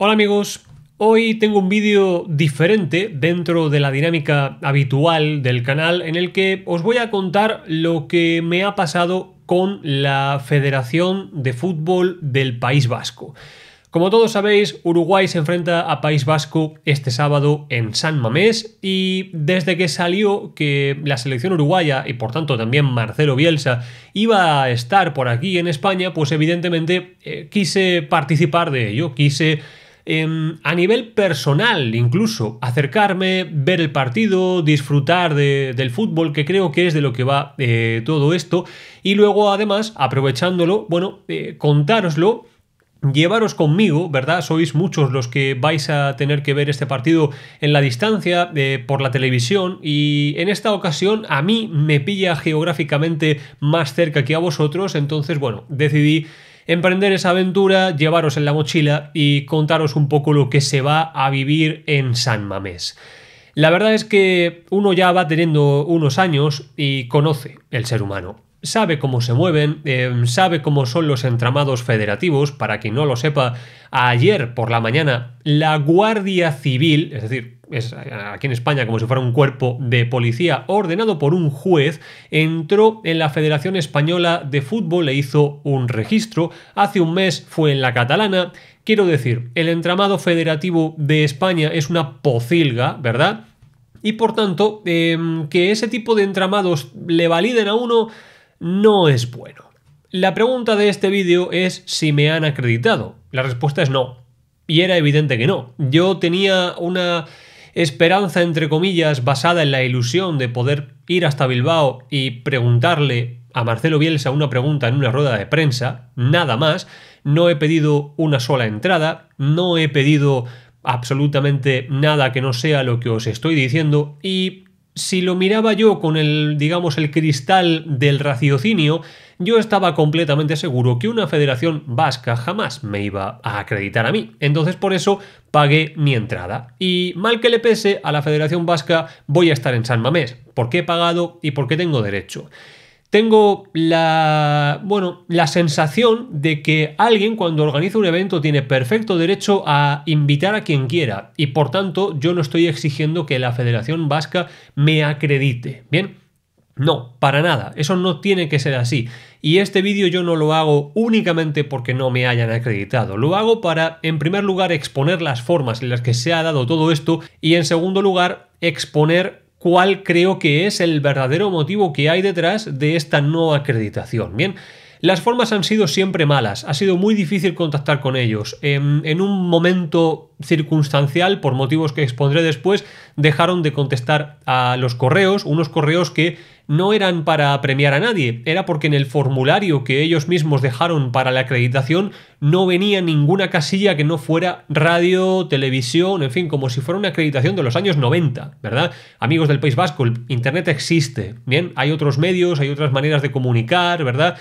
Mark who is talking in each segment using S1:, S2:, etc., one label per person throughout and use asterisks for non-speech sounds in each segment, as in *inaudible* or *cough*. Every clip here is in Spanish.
S1: Hola amigos, hoy tengo un vídeo diferente dentro de la dinámica habitual del canal en el que os voy a contar lo que me ha pasado con la Federación de Fútbol del País Vasco. Como todos sabéis, Uruguay se enfrenta a País Vasco este sábado en San Mamés y desde que salió que la selección uruguaya y por tanto también Marcelo Bielsa iba a estar por aquí en España, pues evidentemente eh, quise participar de ello, quise Em, a nivel personal incluso, acercarme, ver el partido, disfrutar del fútbol, que creo que es de lo que va eh, todo esto, y luego además, aprovechándolo, bueno, contaroslo, eh, contároslo llevaros conmigo, ¿verdad? Sois muchos los que vais a tener que ver este partido en la distancia, eh, por la televisión, y en esta ocasión a mí me pilla geográficamente más cerca que a vosotros, entonces, bueno, decidí emprender esa aventura, llevaros en la mochila y contaros un poco lo que se va a vivir en San Mamés. La verdad es que uno ya va teniendo unos años y conoce el ser humano. Sabe cómo se mueven, eh, sabe cómo son los entramados federativos. Para quien no lo sepa, ayer por la mañana la Guardia Civil, es decir, es aquí en España como si fuera un cuerpo de policía ordenado por un juez, entró en la Federación Española de Fútbol e hizo un registro. Hace un mes fue en la catalana. Quiero decir, el entramado federativo de España es una pocilga, ¿verdad? Y por tanto, em, que ese tipo de entramados le validen a uno no es bueno. La pregunta de este vídeo es si me han acreditado. La respuesta es no. Y era evidente que no. Yo tenía una esperanza, entre comillas, basada en la ilusión de poder ir hasta Bilbao y preguntarle a Marcelo Bielsa una pregunta en una rueda de prensa, nada más, no he pedido una sola entrada, no he pedido absolutamente nada que no sea lo que os estoy diciendo y si lo miraba yo con el, digamos, el cristal del raciocinio, yo estaba completamente seguro que una federación vasca jamás me iba a acreditar a mí. Entonces por eso pagué mi entrada. Y mal que le pese a la federación vasca, voy a estar en San Mamés, porque he pagado y porque tengo derecho tengo la, bueno, la sensación de que alguien cuando organiza un evento tiene perfecto derecho a invitar a quien quiera y por tanto yo no estoy exigiendo que la Federación Vasca me acredite. Bien, no, para nada, eso no tiene que ser así. Y este vídeo yo no lo hago únicamente porque no me hayan acreditado, lo hago para, en primer lugar, exponer las formas en las que se ha dado todo esto y, en segundo lugar, exponer cuál creo que es el verdadero motivo que hay detrás de esta no acreditación. Bien, las formas han sido siempre malas, ha sido muy difícil contactar con ellos. En, em, en, un momento circunstancial, por motivos que expondré después, dejaron de contestar a los correos, unos correos que no eran para premiar a nadie, era porque en el formulario que ellos mismos dejaron para la acreditación no venía ninguna casilla que no fuera radio, televisión, en fin, como si fuera una acreditación de los años 90, ¿verdad? Amigos del País Vasco, Internet existe, ¿bien? Hay otros medios, hay otras maneras de comunicar, ¿verdad?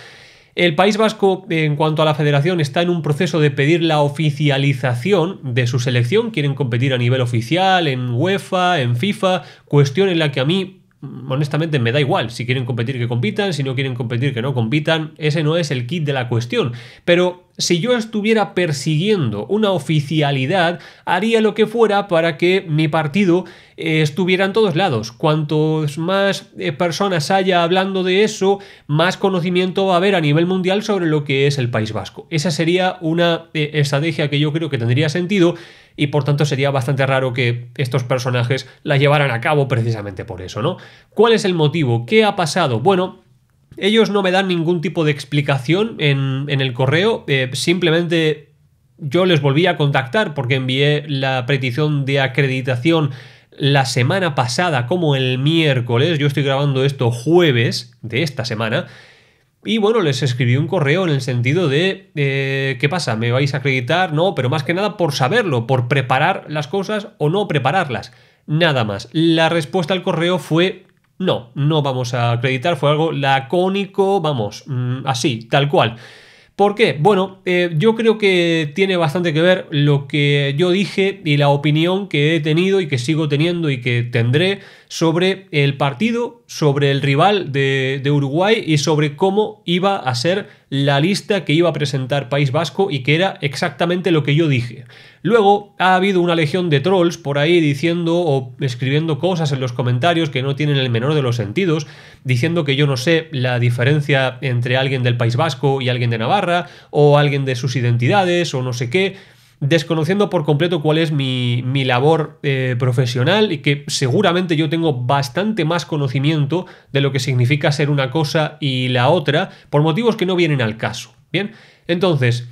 S1: El País Vasco, en cuanto a la federación, está en un proceso de pedir la oficialización de su selección. Quieren competir a nivel oficial, en UEFA, en FIFA, cuestión en la que a mí Mm. honestamente me da igual. Si quieren competir, que compitan. Si no quieren competir, que no compitan. Ese no es el kit de la cuestión. Pero si yo estuviera persiguiendo una oficialidad, haría lo que fuera para que mi partido eh, estuviera en todos lados. Cuantos más eh, personas haya hablando de eso, más conocimiento va a haber a nivel mundial sobre lo que es el País Vasco. Esa sería una eh, estrategia que yo creo que tendría sentido y por tanto sería bastante raro que estos personajes la llevaran a cabo precisamente por eso, ¿no? ¿Cuál es el motivo? ¿Qué ha pasado? Bueno, ellos no me dan ningún tipo de explicación en, el correo, eh, simplemente yo les volví a contactar porque envié la petición de acreditación la semana pasada como el miércoles, yo estoy grabando esto jueves de esta semana, y bueno, les escribí un correo en el sentido de, eh, ¿qué pasa? ¿Me vais a acreditar? No, pero más que nada por saberlo, por preparar las cosas o no prepararlas. Nada más. La respuesta al correo fue no, no vamos a acreditar, fue algo lacónico, vamos, mm, así, tal cual. ¿Por qué? Bueno, eh, yo creo que tiene bastante que ver lo que yo dije y la opinión que he tenido y que sigo teniendo y que tendré sobre el partido sobre el rival de, de, Uruguay y sobre cómo iba a ser la lista que iba a presentar País Vasco y que era exactamente lo que yo dije. Luego ha habido una legión de trolls por ahí diciendo o escribiendo cosas en los comentarios que no tienen el menor de los sentidos, diciendo que yo no sé la diferencia entre alguien del País Vasco y alguien de Navarra, o alguien de sus identidades, o no sé qué desconociendo por completo cuál es mi, labor eh, profesional y que seguramente yo tengo bastante más conocimiento de lo que significa ser una cosa y la otra, por motivos que no vienen al caso. Bien, entonces...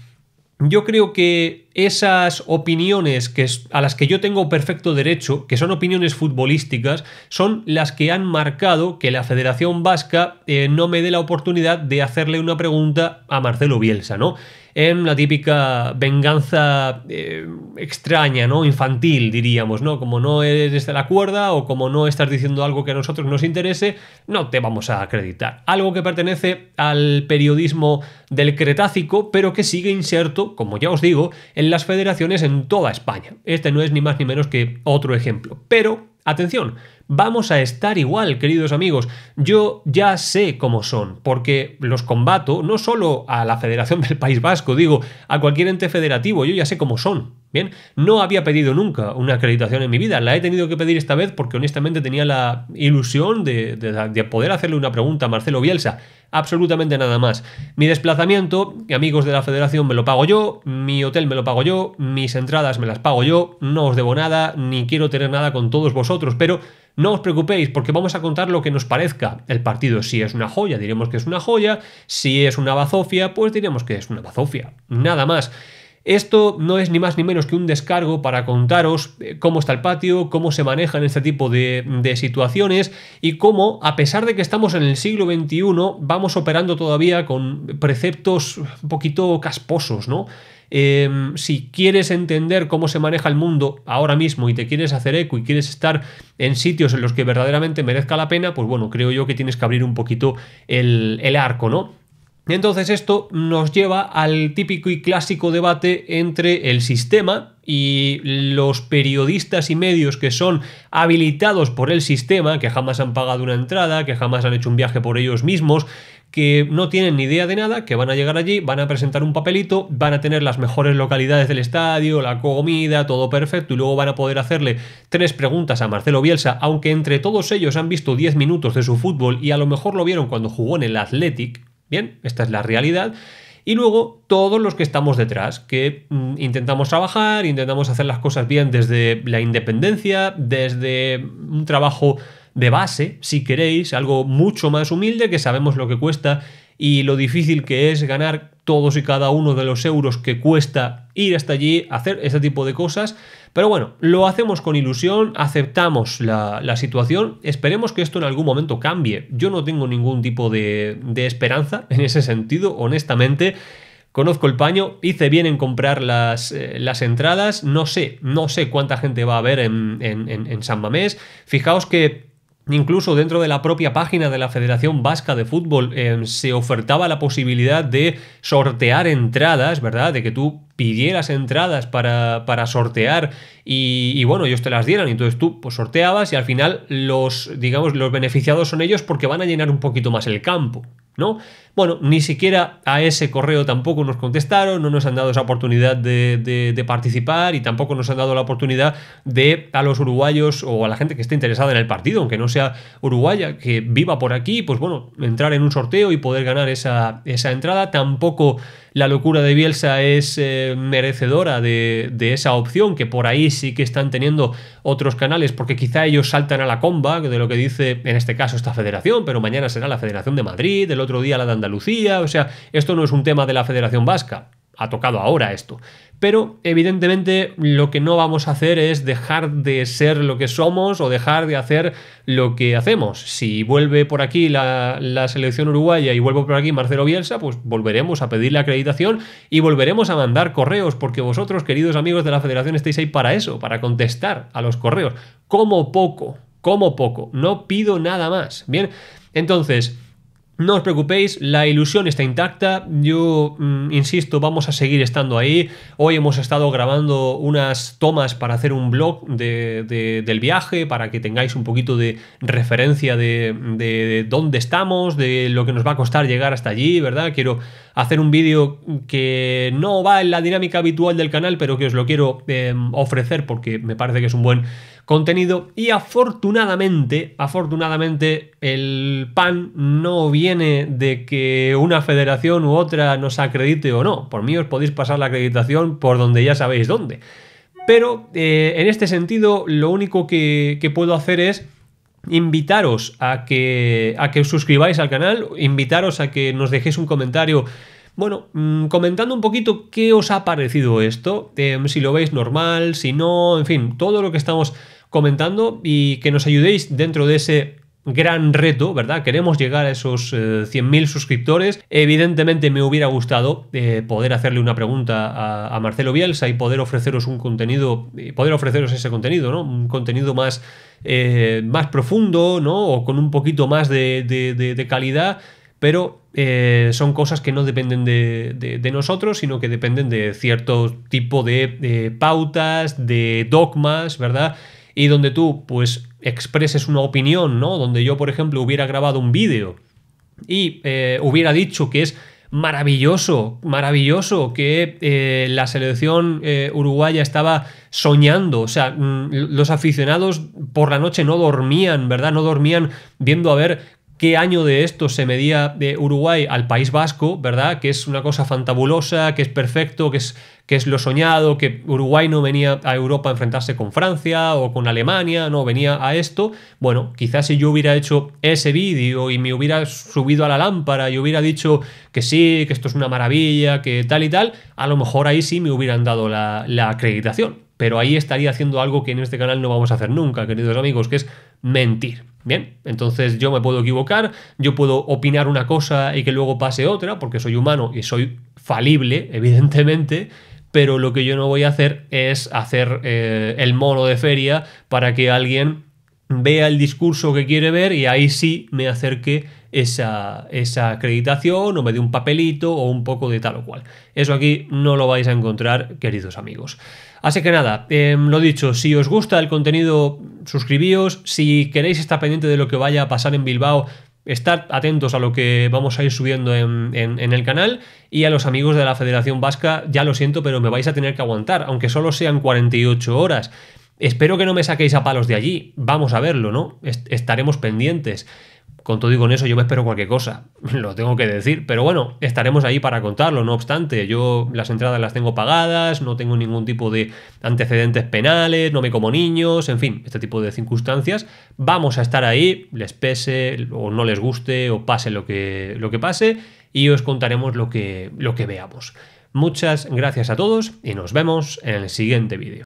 S1: Yo creo que esas opiniones que a las que yo tengo perfecto derecho, que son opiniones futbolísticas, son las que han marcado que la Federación Vasca eh, no me dé la oportunidad de hacerle una pregunta a Marcelo Bielsa, ¿no? en la típica venganza eh, extraña, ¿no? Infantil, diríamos, ¿no? Como no eres de la cuerda o como no estás diciendo algo que a nosotros nos interese, no te vamos a acreditar. Algo que pertenece al periodismo del Cretácico, pero que sigue inserto, como ya os digo, en las federaciones en toda España. Este no es ni más ni menos que otro ejemplo. Pero, atención, vamos a estar igual, queridos amigos. Yo ya sé cómo son, porque los combato no solo a la Federación del País Vasco, digo, a cualquier ente federativo, yo ya sé cómo son. Bien, no había pedido nunca una acreditación en mi vida, la he tenido que pedir esta vez porque honestamente tenía la ilusión de, de poder hacerle una pregunta a Marcelo Bielsa, absolutamente nada más. Mi desplazamiento, amigos de la federación, me lo pago yo, mi hotel me lo pago yo, mis entradas me las pago yo, no os debo nada, ni quiero tener nada con todos vosotros, pero... No os preocupéis porque vamos a contar lo que nos parezca. El partido si es una joya, diremos que es una joya, si es una bazofia, pues diremos que es una bazofia. Nada más. Esto no es ni más ni menos que un descargo para contaros eh, cómo está el patio, cómo se manejan este tipo de, situaciones y cómo, a pesar de que estamos en el siglo XXI, vamos operando todavía con preceptos un poquito casposos, ¿no? Em, si quieres entender cómo se maneja el mundo ahora mismo y te quieres hacer eco y quieres estar en sitios en los que verdaderamente merezca la pena, pues bueno, creo yo que tienes que abrir un poquito el, el arco, ¿no? Entonces esto nos lleva al típico y clásico debate entre el sistema y los periodistas y medios que son habilitados por el sistema, que jamás han pagado una entrada, que jamás han hecho un viaje por ellos mismos, que no tienen ni idea de nada, que van a llegar allí, van a presentar un papelito, van a tener las mejores localidades del estadio, la comida, todo perfecto, y luego van a poder hacerle tres preguntas a Marcelo Bielsa, aunque entre todos ellos han visto 10 minutos de su fútbol y a lo mejor lo vieron cuando jugó en el Athletic, Bien, esta es la realidad. Y luego todos los que estamos detrás, que mm, intentamos trabajar, intentamos hacer las cosas bien desde la independencia, desde un trabajo de base, si queréis, algo mucho más humilde, que sabemos lo que cuesta y lo difícil que es ganar todos y cada uno de los euros que cuesta ir hasta allí, hacer ese tipo de cosas. Pero bueno, lo hacemos con ilusión, aceptamos la, situación, esperemos que esto en algún momento cambie. Yo no tengo ningún tipo de, esperanza en ese sentido, honestamente conozco el paño, hice bien en comprar las, eh, entradas, no sé, no sé cuánta gente va a haber en, en San Mamés. Fijaos que Incluso dentro de la propia página de la Federación Vasca de Fútbol eh, se ofertaba la posibilidad de sortear entradas, ¿verdad? De que tú pidieras entradas para, para sortear y, bueno, ellos te las dieran. y Entonces tú pues, sorteabas y al final los, digamos, los beneficiados son ellos porque van a llenar un poquito más el campo. ¿no? Bueno, ni siquiera a ese correo tampoco nos contestaron, no nos han dado esa oportunidad de, participar y tampoco nos han dado la oportunidad de a los uruguayos o a la gente que esté interesada en el partido, aunque no sea uruguaya, que viva por aquí, pues bueno, entrar en un sorteo y poder ganar esa, entrada. Tampoco la locura de Bielsa es eh, merecedora de, esa opción, que por ahí sí que están teniendo otros canales, porque quizá ellos saltan a la comba de lo que dice en este caso esta federación, pero mañana será la Federación de Madrid, otro día la de Andalucía, o sea, esto no es un tema de la Federación Vasca, ha tocado ahora esto. Pero evidentemente lo que no vamos a hacer es dejar de ser lo que somos o dejar de hacer lo que hacemos. Si vuelve por aquí la, selección uruguaya y vuelvo por aquí Marcelo Bielsa, pues volveremos a pedir la acreditación y volveremos a mandar correos, porque vosotros, queridos amigos de la federación, estáis ahí para eso, para contestar a los correos. Como poco, como poco, no pido nada más. Bien, entonces... No os preocupéis, la ilusión está intacta. Yo mm, insisto, vamos a seguir estando ahí. Hoy hemos estado grabando unas tomas para hacer un blog del viaje, para que tengáis un poquito de referencia de, dónde estamos, de lo que nos va a costar llegar hasta allí, ¿verdad? Quiero hacer un vídeo que no va en la dinámica habitual del canal, pero que os lo quiero em, ofrecer porque me parece que es un buen contenido y afortunadamente, afortunadamente el pan no viene de que una federación u otra nos acredite o no. Por mí os podéis pasar la acreditación por donde ya sabéis dónde. Pero eh, en este sentido lo único que, puedo hacer es invitaros a que, a que os suscribáis al canal, invitaros a que nos dejéis un comentario bueno, mm, comentando un poquito qué os ha parecido esto, em, si lo veis normal, si no, en fin, todo lo que estamos comentando y que nos ayudéis dentro de ese gran reto, ¿verdad? Queremos llegar a esos 100.000 eh, suscriptores. Evidentemente me hubiera gustado eh, poder hacerle una pregunta a, Marcelo Bielsa y poder ofreceros un contenido, eh, poder ofreceros ese contenido, ¿no? Un contenido más, más profundo, ¿no? O con un poquito más de calidad, pero son cosas que no dependen de, nosotros, sino que dependen de cierto tipo de pautas, de dogmas, ¿verdad? y donde tú pues expreses una opinión, ¿no? Donde yo, por ejemplo, hubiera grabado un vídeo y eh, hubiera dicho que es maravilloso, maravilloso que eh, la selección eh, uruguaya estaba soñando, o sea, mm, los aficionados por la noche no dormían, ¿verdad? No dormían viendo a ver qué año de esto se medía de Uruguay al País Vasco, ¿verdad? Que es una cosa fantabulosa, que es perfecto, que es, que es lo soñado, que Uruguay no venía a Europa a enfrentarse con Francia o con Alemania, no venía a esto. Bueno, quizás si yo hubiera hecho ese vídeo y me hubiera subido a la lámpara y hubiera dicho que sí, que esto es una maravilla, que tal y tal, a lo mejor ahí sí me hubieran dado la, la acreditación. Pero ahí estaría haciendo algo que en este canal no vamos a hacer nunca, queridos amigos, que es mentir. Bien, entonces yo me puedo equivocar, yo puedo opinar una cosa y que luego pase otra, porque soy humano y soy falible, *laughs* evidentemente, pero lo que yo no voy a hacer es hacer eh, el mono de feria para que alguien vea el discurso que quiere ver y ahí sí me acerque esa, esa acreditación o me dé un papelito o un poco de tal o cual. Eso aquí no lo vais a encontrar, queridos amigos. Así que nada, em, lo dicho, si os gusta el contenido, suscribíos. Si queréis estar pendiente de lo que vaya a pasar en Bilbao, estar atentos a lo que vamos a ir subiendo en, el canal. Y a los amigos de la Federación Vasca, ya lo siento, pero me vais a tener que aguantar, aunque solo sean 48 horas. Espero que no me saquéis a palos de allí. Vamos a verlo, ¿no? estaremos pendientes. Con todo y con eso yo me espero cualquier cosa, *laughs* lo tengo que decir, pero bueno, estaremos ahí para contarlo, no obstante, yo las entradas las tengo pagadas, no tengo ningún tipo de antecedentes penales, no me como niños, en fin, este tipo de circunstancias, vamos a estar ahí, les pese o no les guste o pase lo que, lo que pase y os contaremos lo que, lo que veamos. Muchas gracias a todos y nos vemos en el siguiente vídeo.